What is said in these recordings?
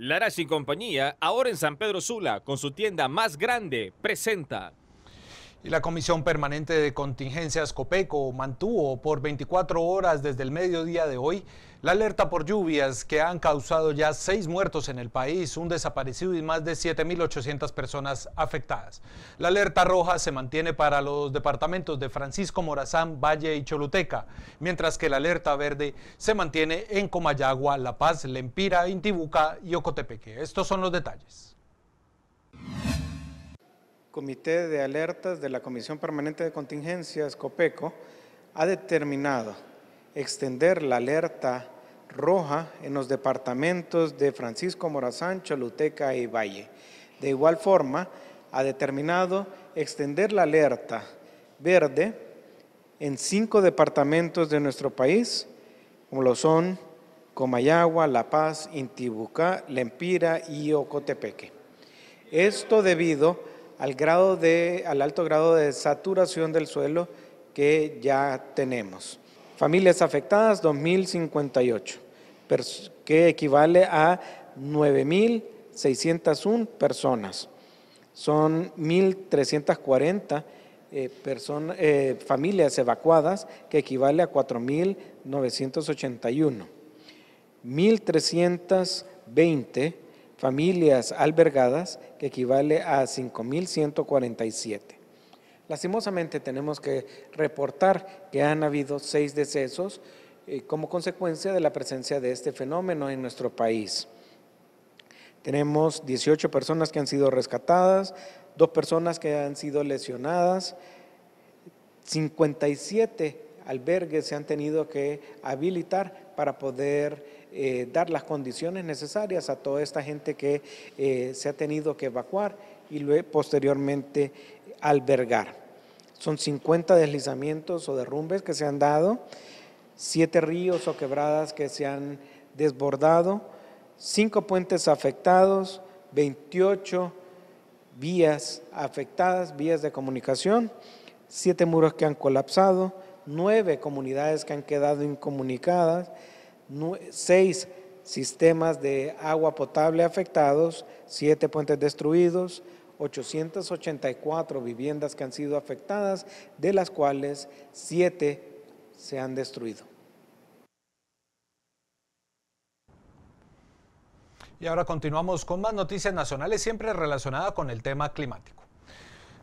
larasi y compañía, ahora en San Pedro Sula, con su tienda más grande, presenta y la Comisión Permanente de Contingencias COPECO mantuvo por 24 horas desde el mediodía de hoy la alerta por lluvias que han causado ya seis muertos en el país, un desaparecido y más de 7.800 personas afectadas. La alerta roja se mantiene para los departamentos de Francisco Morazán, Valle y Choluteca, mientras que la alerta verde se mantiene en Comayagua, La Paz, Lempira, Intibuca y Ocotepeque. Estos son los detalles. Comité de Alertas de la Comisión Permanente de Contingencias, COPECO, ha determinado extender la alerta roja en los departamentos de Francisco Morazán, Luteca y Valle. De igual forma, ha determinado extender la alerta verde en cinco departamentos de nuestro país, como lo son Comayagua, La Paz, Intibucá, Lempira y Ocotepeque. Esto debido al, grado de, al alto grado de saturación del suelo que ya tenemos. Familias afectadas, 2.058, que equivale a 9.601 personas. Son 1.340 eh, eh, familias evacuadas, que equivale a 4.981. 1.320 familias albergadas, que equivale a 5.147. Lastimosamente tenemos que reportar que han habido seis decesos eh, como consecuencia de la presencia de este fenómeno en nuestro país. Tenemos 18 personas que han sido rescatadas, dos personas que han sido lesionadas, 57 albergues se han tenido que habilitar para poder eh, dar las condiciones necesarias a toda esta gente que eh, se ha tenido que evacuar y luego posteriormente albergar. Son 50 deslizamientos o derrumbes que se han dado, 7 ríos o quebradas que se han desbordado, 5 puentes afectados, 28 vías afectadas, vías de comunicación, 7 muros que han colapsado, 9 comunidades que han quedado incomunicadas, seis sistemas de agua potable afectados, siete puentes destruidos, 884 viviendas que han sido afectadas, de las cuales siete se han destruido. Y ahora continuamos con más noticias nacionales, siempre relacionadas con el tema climático.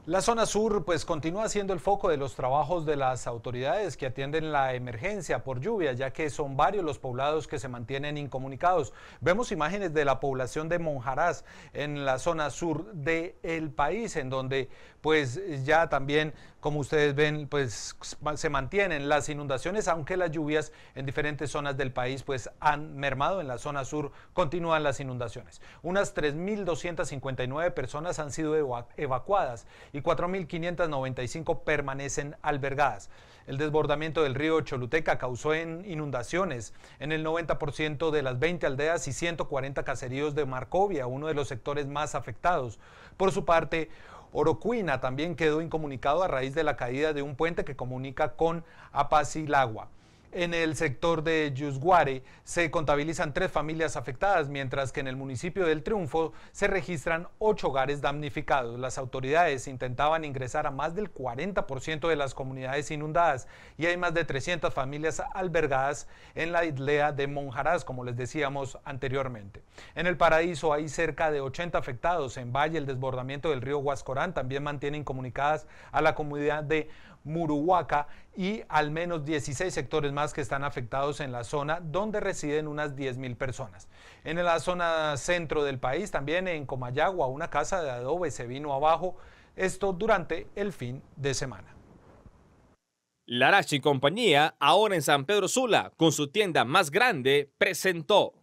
La zona sur pues continúa siendo el foco de los trabajos de las autoridades que atienden la emergencia por lluvia, ya que son varios los poblados que se mantienen incomunicados. Vemos imágenes de la población de Monjarás en la zona sur del el país, en donde pues ya también, como ustedes ven, pues se mantienen las inundaciones, aunque las lluvias en diferentes zonas del país pues han mermado. En la zona sur continúan las inundaciones. Unas 3.259 personas han sido evacuadas y 4.595 permanecen albergadas. El desbordamiento del río Choluteca causó inundaciones en el 90% de las 20 aldeas y 140 caseríos de Marcovia, uno de los sectores más afectados. Por su parte, Orocuina también quedó incomunicado a raíz de la caída de un puente que comunica con Apacilagua. En el sector de Yusguare se contabilizan tres familias afectadas, mientras que en el municipio del Triunfo se registran ocho hogares damnificados. Las autoridades intentaban ingresar a más del 40% de las comunidades inundadas y hay más de 300 familias albergadas en la isla de Monjarás, como les decíamos anteriormente. En el Paraíso hay cerca de 80 afectados. En Valle, el desbordamiento del río Huascorán también mantiene incomunicadas a la comunidad de Muruhuaca y al menos 16 sectores más que están afectados en la zona donde residen unas 10.000 personas. En la zona centro del país, también en Comayagua, una casa de adobe se vino abajo, esto durante el fin de semana. Larachi compañía, ahora en San Pedro Sula, con su tienda más grande, presentó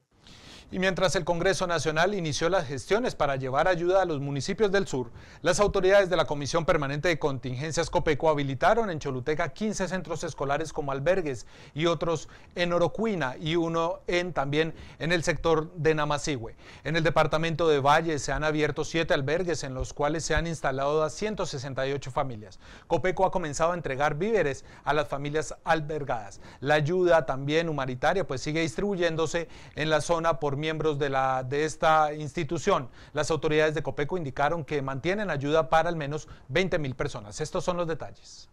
y mientras el Congreso Nacional inició las gestiones para llevar ayuda a los municipios del sur, las autoridades de la Comisión Permanente de Contingencias Copeco habilitaron en Choluteca 15 centros escolares como albergues y otros en Orocuina y uno en también en el sector de Namasigüe. En el departamento de Valle se han abierto 7 albergues en los cuales se han instalado a 168 familias. Copeco ha comenzado a entregar víveres a las familias albergadas. La ayuda también humanitaria pues sigue distribuyéndose en la zona por miembros de, la, de esta institución. Las autoridades de Copeco indicaron que mantienen ayuda para al menos 20 mil personas. Estos son los detalles.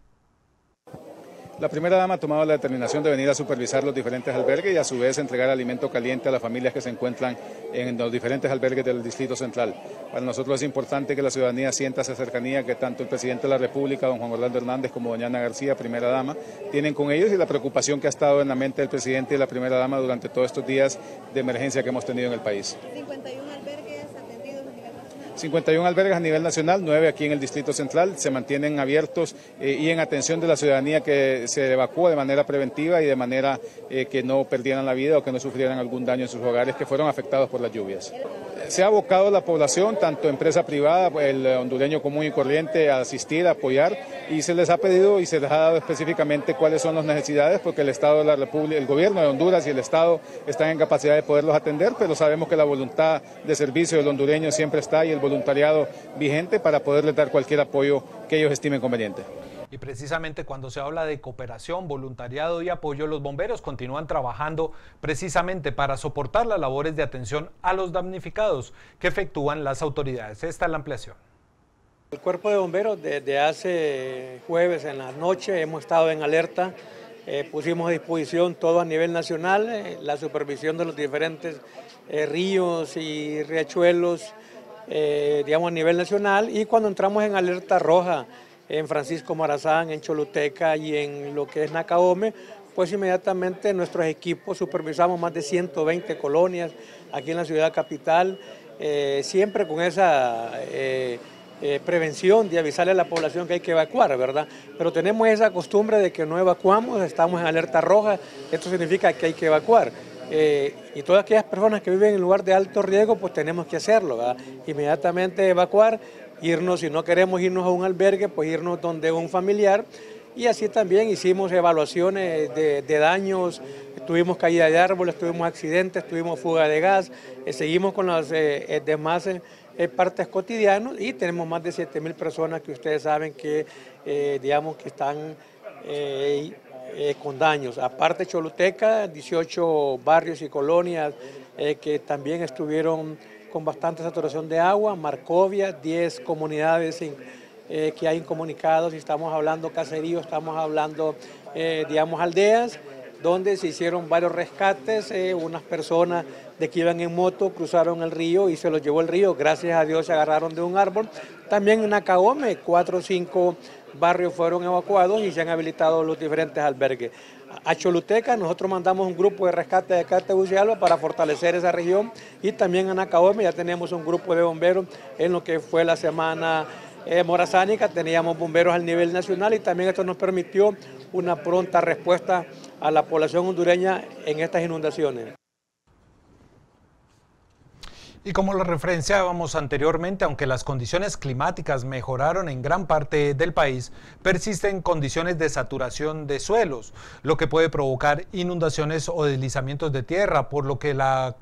La primera dama ha tomado la determinación de venir a supervisar los diferentes albergues y a su vez entregar alimento caliente a las familias que se encuentran en los diferentes albergues del Distrito Central. Para nosotros es importante que la ciudadanía sienta esa cercanía que tanto el presidente de la República, don Juan Orlando Hernández, como doña Ana García, primera dama, tienen con ellos y la preocupación que ha estado en la mente del presidente y la primera dama durante todos estos días de emergencia que hemos tenido en el país. 51 albergues a nivel nacional, 9 aquí en el Distrito Central, se mantienen abiertos eh, y en atención de la ciudadanía que se evacúa de manera preventiva y de manera eh, que no perdieran la vida o que no sufrieran algún daño en sus hogares que fueron afectados por las lluvias. Se ha abocado la población, tanto empresa privada, el hondureño común y corriente, a asistir, a apoyar y se les ha pedido y se les ha dado específicamente cuáles son las necesidades porque el Estado de la República, el gobierno de Honduras y el Estado están en capacidad de poderlos atender, pero sabemos que la voluntad de servicio del hondureño siempre está y el voluntariado vigente para poderles dar cualquier apoyo que ellos estimen conveniente. Y precisamente cuando se habla de cooperación, voluntariado y apoyo, los bomberos continúan trabajando precisamente para soportar las labores de atención a los damnificados que efectúan las autoridades. Esta es la ampliación. El cuerpo de bomberos desde hace jueves en la noche hemos estado en alerta, eh, pusimos a disposición todo a nivel nacional, eh, la supervisión de los diferentes eh, ríos y riachuelos eh, digamos, a nivel nacional y cuando entramos en alerta roja en Francisco Marazán, en Choluteca y en lo que es Nacaome, pues inmediatamente nuestros equipos supervisamos más de 120 colonias aquí en la ciudad capital, eh, siempre con esa eh, prevención de avisarle a la población que hay que evacuar, ¿verdad? Pero tenemos esa costumbre de que no evacuamos, estamos en alerta roja, esto significa que hay que evacuar. Eh, y todas aquellas personas que viven en lugar de alto riesgo, pues tenemos que hacerlo, Inmediatamente evacuar, irnos, si no queremos irnos a un albergue, pues irnos donde un familiar. Y así también hicimos evaluaciones de, daños, tuvimos caída de árboles, tuvimos accidentes, tuvimos fuga de gas, eh, seguimos con las eh, demás partes cotidianas y tenemos más de 7.000 personas que ustedes saben que, digamos, que están eh, con daños. Aparte Choluteca, 18 barrios y colonias eh, que también estuvieron con bastante saturación de agua, Marcovia, 10 comunidades eh, que hay incomunicados, y estamos hablando caseríos, estamos hablando, digamos, aldeas donde se hicieron varios rescates, eh, unas personas de que iban en moto cruzaron el río y se los llevó el río, gracias a Dios se agarraron de un árbol. También en Acaome, cuatro o cinco barrios fueron evacuados y se han habilitado los diferentes albergues. A Choluteca nosotros mandamos un grupo de rescate de acá para fortalecer esa región y también en Acahome ya tenemos un grupo de bomberos en lo que fue la semana eh, morazánica, teníamos bomberos al nivel nacional y también esto nos permitió una pronta respuesta a la población hondureña en estas inundaciones. Y como lo referenciábamos anteriormente, aunque las condiciones climáticas mejoraron en gran parte del país, persisten condiciones de saturación de suelos, lo que puede provocar inundaciones o deslizamientos de tierra, por lo que la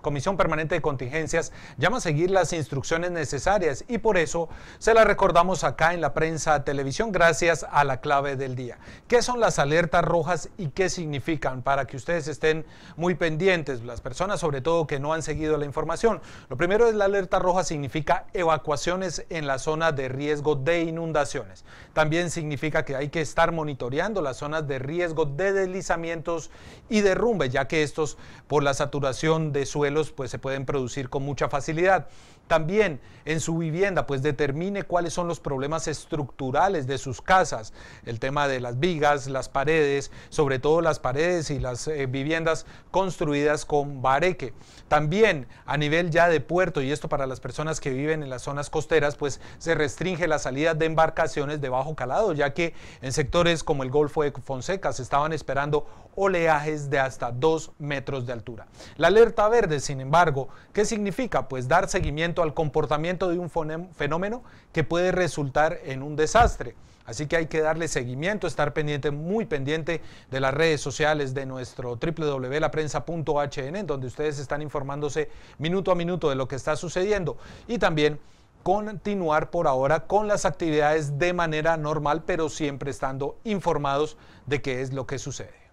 Comisión Permanente de Contingencias llama a seguir las instrucciones necesarias y por eso se las recordamos acá en la prensa televisión gracias a la clave del día. ¿Qué son las alertas rojas y qué significan? Para que ustedes estén muy pendientes, las personas sobre todo que no han seguido la información lo primero es la alerta roja significa evacuaciones en la zona de riesgo de inundaciones. También significa que hay que estar monitoreando las zonas de riesgo de deslizamientos y derrumbes, ya que estos por la saturación de suelos pues, se pueden producir con mucha facilidad. También en su vivienda, pues determine cuáles son los problemas estructurales de sus casas, el tema de las vigas, las paredes, sobre todo las paredes y las eh, viviendas construidas con bareque. También a nivel ya de puerto, y esto para las personas que viven en las zonas costeras, pues se restringe la salida de embarcaciones de bajo calado, ya que en sectores como el Golfo de Fonseca se estaban esperando oleajes de hasta 2 metros de altura. La alerta verde, sin embargo, ¿qué significa? Pues dar seguimiento al comportamiento de un fenómeno que puede resultar en un desastre. Así que hay que darle seguimiento, estar pendiente, muy pendiente de las redes sociales de nuestro www.laprensa.hn, donde ustedes están informándose minuto a minuto de lo que está sucediendo. Y también continuar por ahora con las actividades de manera normal, pero siempre estando informados de qué es lo que sucede.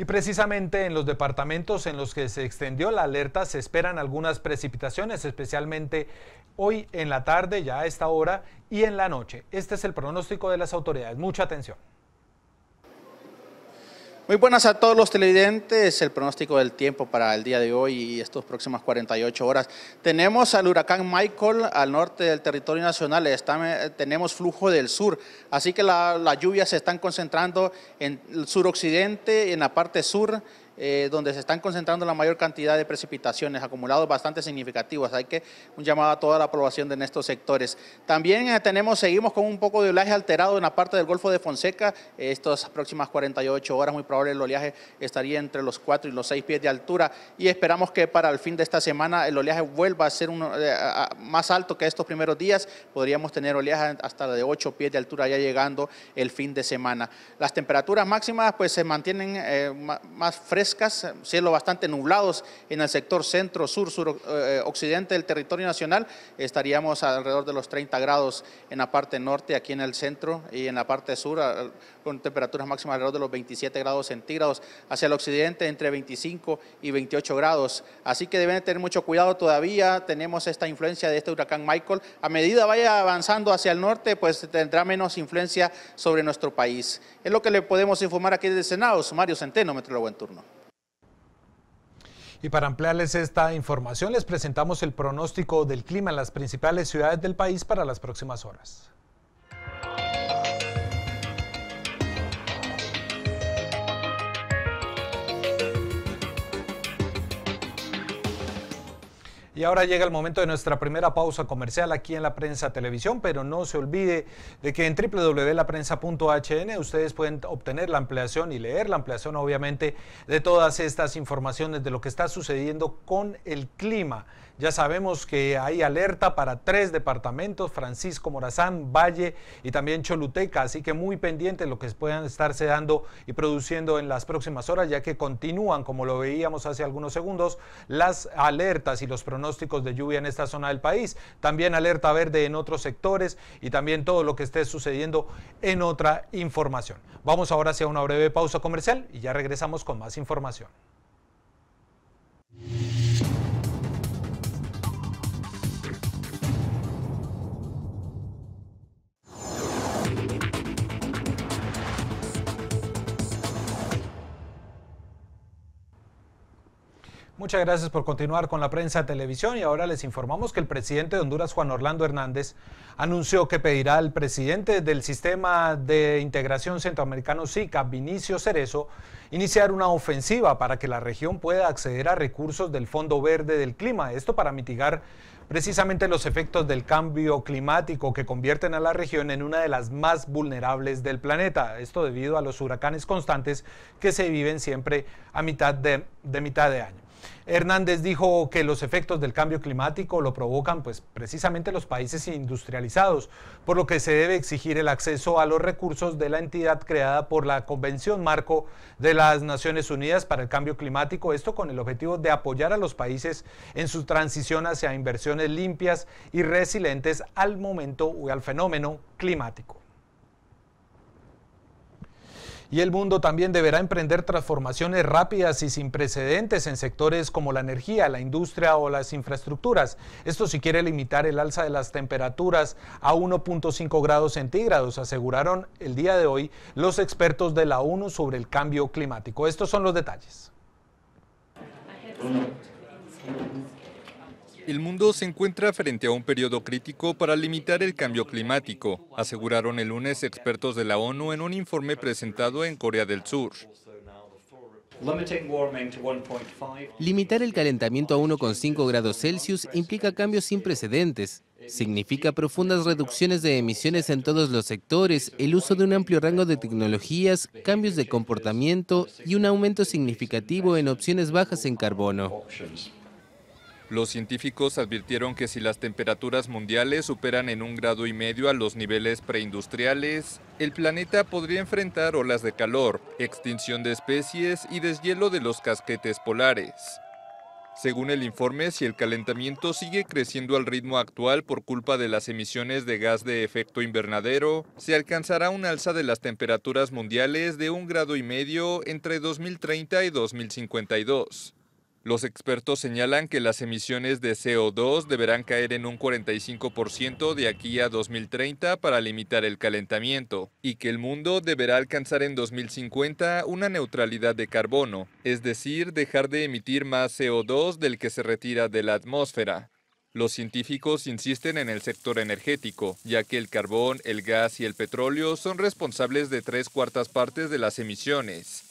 Y precisamente en los departamentos en los que se extendió la alerta se esperan algunas precipitaciones, especialmente hoy en la tarde, ya a esta hora, y en la noche. Este es el pronóstico de las autoridades. Mucha atención. Muy buenas a todos los televidentes. El pronóstico del tiempo para el día de hoy y estas próximas 48 horas. Tenemos al huracán Michael al norte del territorio nacional. Eh, tenemos flujo del sur. Así que las la lluvias se están concentrando en el suroccidente, en la parte sur eh, donde se están concentrando la mayor cantidad de precipitaciones, acumulados bastante significativos. Hay que un llamado a toda la aprobación de en estos sectores. También eh, tenemos, seguimos con un poco de oleaje alterado en la parte del Golfo de Fonseca. Estas próximas 48 horas, muy probable el oleaje estaría entre los 4 y los 6 pies de altura y esperamos que para el fin de esta semana el oleaje vuelva a ser uno, eh, más alto que estos primeros días. Podríamos tener oleaje hasta de 8 pies de altura ya llegando el fin de semana. Las temperaturas máximas pues se mantienen más frescas Cielo bastante nublados en el sector centro, sur, sur, eh, occidente del territorio nacional. Estaríamos alrededor de los 30 grados en la parte norte, aquí en el centro y en la parte sur, con temperaturas máximas alrededor de los 27 grados centígrados. Hacia el occidente entre 25 y 28 grados. Así que deben tener mucho cuidado todavía. Tenemos esta influencia de este huracán Michael. A medida vaya avanzando hacia el norte, pues tendrá menos influencia sobre nuestro país. Es lo que le podemos informar aquí desde Senado. Mario Centeno, Metrólogo en turno. Y para ampliarles esta información, les presentamos el pronóstico del clima en las principales ciudades del país para las próximas horas. Y ahora llega el momento de nuestra primera pausa comercial aquí en La Prensa Televisión, pero no se olvide de que en www.laprensa.hn ustedes pueden obtener la ampliación y leer la ampliación, obviamente, de todas estas informaciones de lo que está sucediendo con el clima ya sabemos que hay alerta para tres departamentos, Francisco Morazán, Valle y también Choluteca, así que muy pendiente lo que puedan estarse dando y produciendo en las próximas horas, ya que continúan, como lo veíamos hace algunos segundos, las alertas y los pronósticos de lluvia en esta zona del país. También alerta verde en otros sectores y también todo lo que esté sucediendo en otra información. Vamos ahora hacia una breve pausa comercial y ya regresamos con más información. Muchas gracias por continuar con la prensa televisión y ahora les informamos que el presidente de Honduras, Juan Orlando Hernández, anunció que pedirá al presidente del Sistema de Integración Centroamericano SICA, Vinicio Cerezo, iniciar una ofensiva para que la región pueda acceder a recursos del Fondo Verde del Clima, esto para mitigar precisamente los efectos del cambio climático que convierten a la región en una de las más vulnerables del planeta, esto debido a los huracanes constantes que se viven siempre a mitad de, de mitad de año. Hernández dijo que los efectos del cambio climático lo provocan pues, precisamente los países industrializados, por lo que se debe exigir el acceso a los recursos de la entidad creada por la Convención Marco de las Naciones Unidas para el Cambio Climático, esto con el objetivo de apoyar a los países en su transición hacia inversiones limpias y resilientes al momento o al fenómeno climático. Y el mundo también deberá emprender transformaciones rápidas y sin precedentes en sectores como la energía, la industria o las infraestructuras. Esto si quiere limitar el alza de las temperaturas a 1.5 grados centígrados, aseguraron el día de hoy los expertos de la ONU sobre el cambio climático. Estos son los detalles el mundo se encuentra frente a un periodo crítico para limitar el cambio climático, aseguraron el lunes expertos de la ONU en un informe presentado en Corea del Sur. Limitar el calentamiento a 1,5 grados Celsius implica cambios sin precedentes. Significa profundas reducciones de emisiones en todos los sectores, el uso de un amplio rango de tecnologías, cambios de comportamiento y un aumento significativo en opciones bajas en carbono. Los científicos advirtieron que si las temperaturas mundiales superan en un grado y medio a los niveles preindustriales, el planeta podría enfrentar olas de calor, extinción de especies y deshielo de los casquetes polares. Según el informe, si el calentamiento sigue creciendo al ritmo actual por culpa de las emisiones de gas de efecto invernadero, se alcanzará un alza de las temperaturas mundiales de un grado y medio entre 2030 y 2052. Los expertos señalan que las emisiones de CO2 deberán caer en un 45% de aquí a 2030 para limitar el calentamiento y que el mundo deberá alcanzar en 2050 una neutralidad de carbono, es decir, dejar de emitir más CO2 del que se retira de la atmósfera. Los científicos insisten en el sector energético, ya que el carbón, el gas y el petróleo son responsables de tres cuartas partes de las emisiones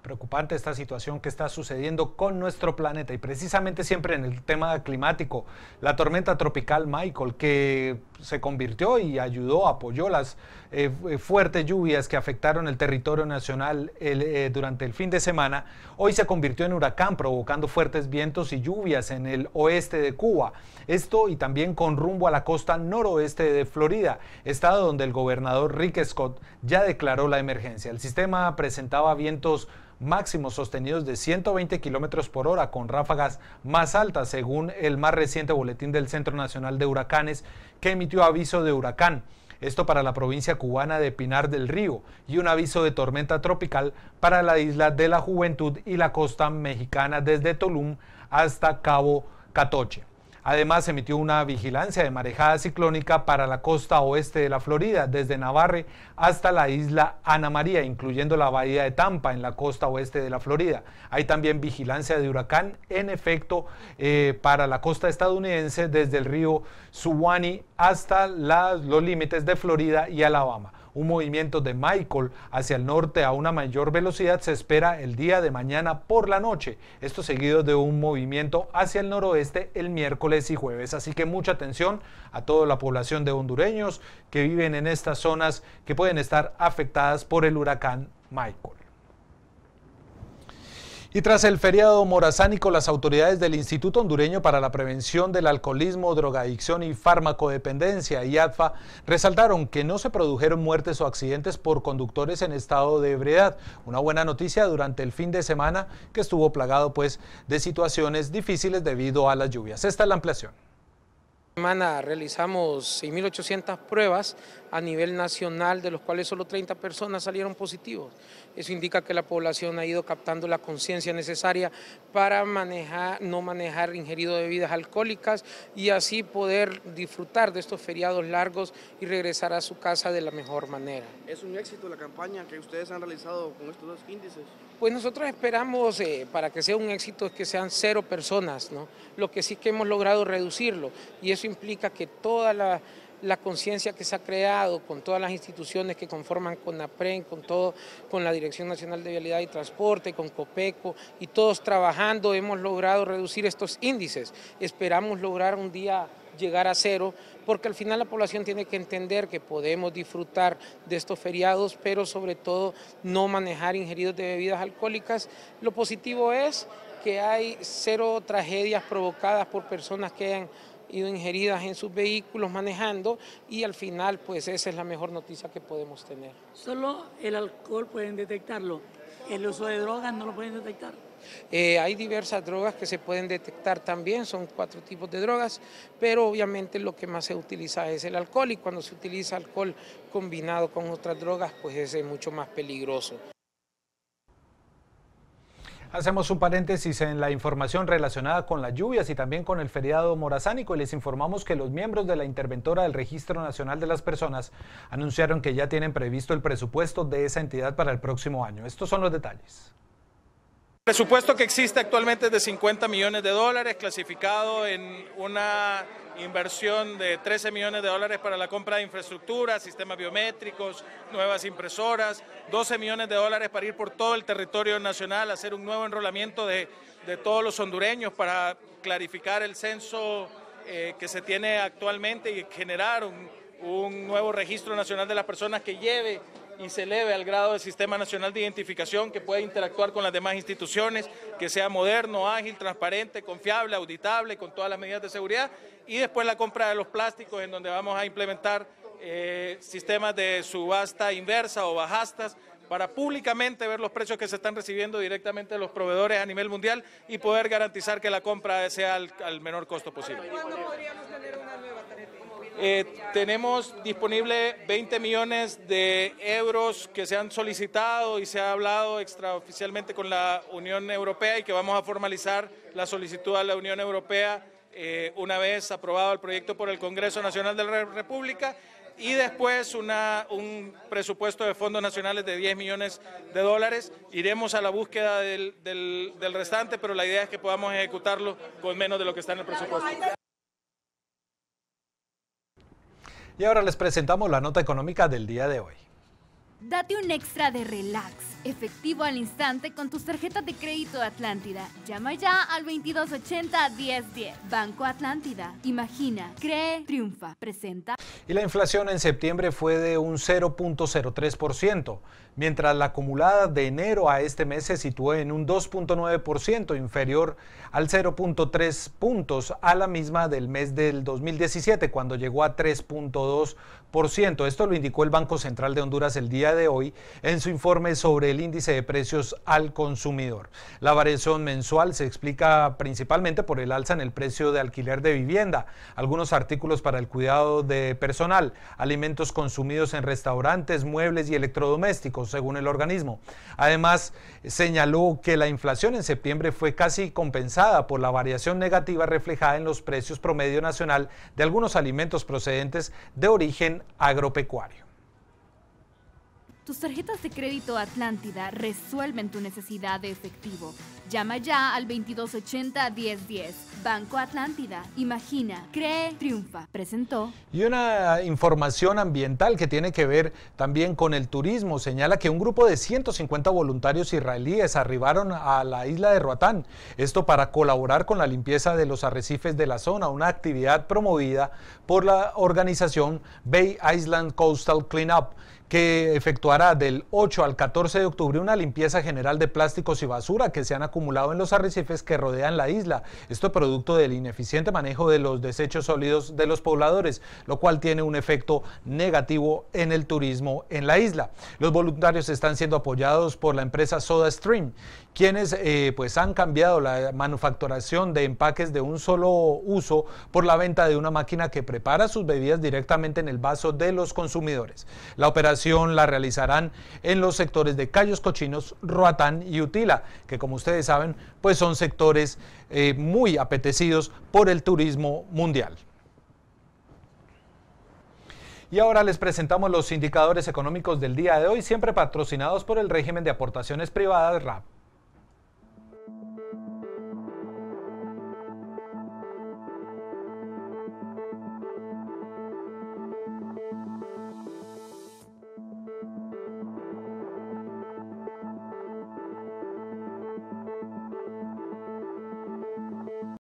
preocupante esta situación que está sucediendo con nuestro planeta y precisamente siempre en el tema climático, la tormenta tropical Michael, que se convirtió y ayudó, apoyó las eh, eh, fuertes lluvias que afectaron el territorio nacional eh, durante el fin de semana, hoy se convirtió en huracán, provocando fuertes vientos y lluvias en el oeste de Cuba. Esto y también con rumbo a la costa noroeste de Florida, estado donde el gobernador Rick Scott ya declaró la emergencia. El sistema presentaba vientos máximos sostenidos de 120 kilómetros por hora con ráfagas más altas, según el más reciente boletín del Centro Nacional de Huracanes que emitió aviso de huracán. Esto para la provincia cubana de Pinar del Río y un aviso de tormenta tropical para la isla de la Juventud y la costa mexicana desde Tulum hasta Cabo Catoche. Además, emitió una vigilancia de marejada ciclónica para la costa oeste de la Florida, desde Navarre hasta la isla Ana María, incluyendo la bahía de Tampa en la costa oeste de la Florida. Hay también vigilancia de huracán en efecto eh, para la costa estadounidense desde el río Suwannee hasta los límites de Florida y Alabama. Un movimiento de Michael hacia el norte a una mayor velocidad se espera el día de mañana por la noche. Esto seguido de un movimiento hacia el noroeste el miércoles y jueves. Así que mucha atención a toda la población de hondureños que viven en estas zonas que pueden estar afectadas por el huracán Michael. Y tras el feriado morazánico, las autoridades del Instituto Hondureño para la Prevención del Alcoholismo, Drogadicción y Farmacodependencia, IADFA, resaltaron que no se produjeron muertes o accidentes por conductores en estado de ebriedad. Una buena noticia durante el fin de semana que estuvo plagado pues, de situaciones difíciles debido a las lluvias. Esta es la ampliación semana realizamos 6.800 pruebas a nivel nacional, de los cuales solo 30 personas salieron positivos. Eso indica que la población ha ido captando la conciencia necesaria para manejar, no manejar ingerido de bebidas alcohólicas y así poder disfrutar de estos feriados largos y regresar a su casa de la mejor manera. ¿Es un éxito la campaña que ustedes han realizado con estos dos índices? Pues nosotros esperamos, eh, para que sea un éxito, es que sean cero personas, ¿no? Lo que sí que hemos logrado reducirlo y eso implica que toda la, conciencia que se ha creado con todas las instituciones que conforman con APREN, con todo, con la Dirección Nacional de Vialidad y Transporte, con COPECO y todos trabajando hemos logrado reducir estos índices. Esperamos lograr un día llegar a cero, porque al final la población tiene que entender que podemos disfrutar de estos feriados, pero sobre todo no manejar ingeridos de bebidas alcohólicas. Lo positivo es que hay cero tragedias provocadas por personas que hayan ido ingeridas en sus vehículos manejando y al final pues esa es la mejor noticia que podemos tener. Solo el alcohol pueden detectarlo, el uso de drogas no lo pueden detectar. Eh, hay diversas drogas que se pueden detectar también, son cuatro tipos de drogas, pero obviamente lo que más se utiliza es el alcohol y cuando se utiliza alcohol combinado con otras drogas pues es mucho más peligroso. Hacemos un paréntesis en la información relacionada con las lluvias y también con el feriado morazánico y les informamos que los miembros de la interventora del Registro Nacional de las Personas anunciaron que ya tienen previsto el presupuesto de esa entidad para el próximo año. Estos son los detalles presupuesto que existe actualmente es de 50 millones de dólares, clasificado en una inversión de 13 millones de dólares para la compra de infraestructura, sistemas biométricos, nuevas impresoras, 12 millones de dólares para ir por todo el territorio nacional, hacer un nuevo enrolamiento de, todos los hondureños para clarificar el censo eh, que se tiene actualmente y generar un nuevo registro nacional de las personas que lleve y se eleve al grado del Sistema Nacional de Identificación que pueda interactuar con las demás instituciones, que sea moderno, ágil, transparente, confiable, auditable, con todas las medidas de seguridad. Y después la compra de los plásticos, en donde vamos a implementar eh, sistemas de subasta inversa o bajastas para públicamente ver los precios que se están recibiendo directamente de los proveedores a nivel mundial y poder garantizar que la compra sea al, menor costo posible. Eh, tenemos disponible 20 millones de euros que se han solicitado y se ha hablado extraoficialmente con la Unión Europea y que vamos a formalizar la solicitud a la Unión Europea eh, una vez aprobado el proyecto por el Congreso Nacional de la República y después una, un presupuesto de fondos nacionales de 10 millones de dólares. Iremos a la búsqueda del restante, pero la idea es que podamos ejecutarlo con menos de lo que está en el presupuesto. Y ahora les presentamos la nota económica del día de hoy. Date un extra de relax, efectivo al instante con tus tarjetas de crédito Atlántida. Llama ya al 2280-1010. Banco Atlántida. Imagina, cree, triunfa, presenta. Y la inflación en septiembre fue de un 0.03% mientras la acumulada de enero a este mes se situó en un 2.9%, inferior al 0.3 puntos a la misma del mes del 2017, cuando llegó a 3.2%. Esto lo indicó el Banco Central de Honduras el día de hoy en su informe sobre el índice de precios al consumidor. La variación mensual se explica principalmente por el alza en el precio de alquiler de vivienda, algunos artículos para el cuidado de personal, alimentos consumidos en restaurantes, muebles y electrodomésticos según el organismo. Además, señaló que la inflación en septiembre fue casi compensada por la variación negativa reflejada en los precios promedio nacional de algunos alimentos procedentes de origen agropecuario. Tus tarjetas de crédito Atlántida resuelven tu necesidad de efectivo. Llama ya al 2280-1010. Banco Atlántida. Imagina, cree, triunfa. Presentó. Y una información ambiental que tiene que ver también con el turismo. Señala que un grupo de 150 voluntarios israelíes arribaron a la isla de Roatán. Esto para colaborar con la limpieza de los arrecifes de la zona, una actividad promovida por la organización Bay Island Coastal Cleanup que efectuará del 8 al 14 de octubre una limpieza general de plásticos y basura que se han acumulado en los arrecifes que rodean la isla. Esto es producto del ineficiente manejo de los desechos sólidos de los pobladores, lo cual tiene un efecto negativo en el turismo en la isla. Los voluntarios están siendo apoyados por la empresa SodaStream, quienes eh, pues han cambiado la manufacturación de empaques de un solo uso por la venta de una máquina que prepara sus bebidas directamente en el vaso de los consumidores. La operación la realizarán en los sectores de Cayos Cochinos, Roatán y Utila, que como ustedes saben, pues son sectores eh, muy apetecidos por el turismo mundial. Y ahora les presentamos los indicadores económicos del día de hoy, siempre patrocinados por el régimen de aportaciones privadas RAP.